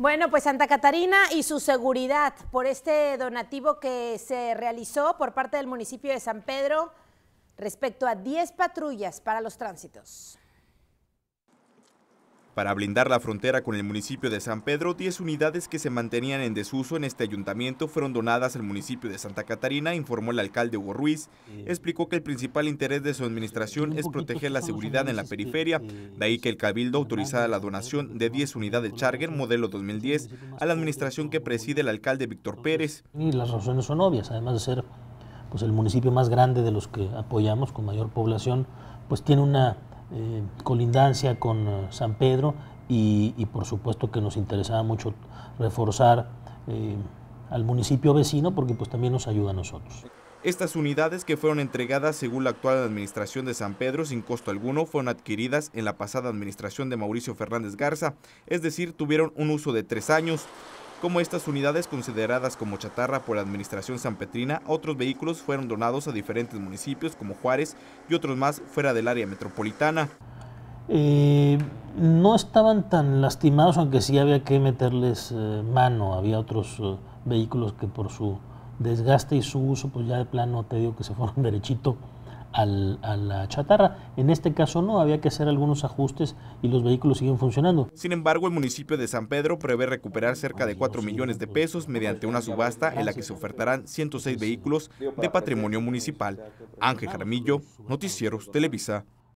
Bueno, pues Santa Catarina y su seguridad por este donativo que se realizó por parte del municipio de San Pedro respecto a 10 patrullas para los tránsitos. Para blindar la frontera con el municipio de San Pedro, 10 unidades que se mantenían en desuso en este ayuntamiento fueron donadas al municipio de Santa Catarina, informó el alcalde Hugo Ruiz. Explicó que el principal interés de su administración es proteger la seguridad en la periferia, de ahí que el Cabildo autorizara la donación de 10 unidades Charger modelo 2010 a la administración que preside el alcalde Víctor Pérez. Y las razones son obvias, además de ser pues, el municipio más grande de los que apoyamos con mayor población, pues tiene una colindancia eh, con eh, San Pedro y, por supuesto que nos interesaba mucho reforzar eh, al municipio vecino porque pues también nos ayuda a nosotros. Estas unidades que fueron entregadas según la actual administración de San Pedro sin costo alguno fueron adquiridas en la pasada administración de Mauricio Fernández Garza, es decir, tuvieron un uso de tres años como estas unidades consideradas como chatarra por la administración San Petrina, otros vehículos fueron donados a diferentes municipios como Juárez y otros más fuera del área metropolitana. Eh, no estaban tan lastimados, aunque sí había que meterles eh, mano. Había otros eh, vehículos que por su desgaste y su uso, pues ya de plano te digo que se fueron derechito al, a la chatarra. En este caso no, había que hacer algunos ajustes y los vehículos siguen funcionando. Sin embargo, el municipio de San Pedro prevé recuperar cerca de 4 millones de pesos mediante una subasta en la que se ofertarán 106 vehículos de patrimonio municipal. Ángel Jaramillo, Noticieros Televisa.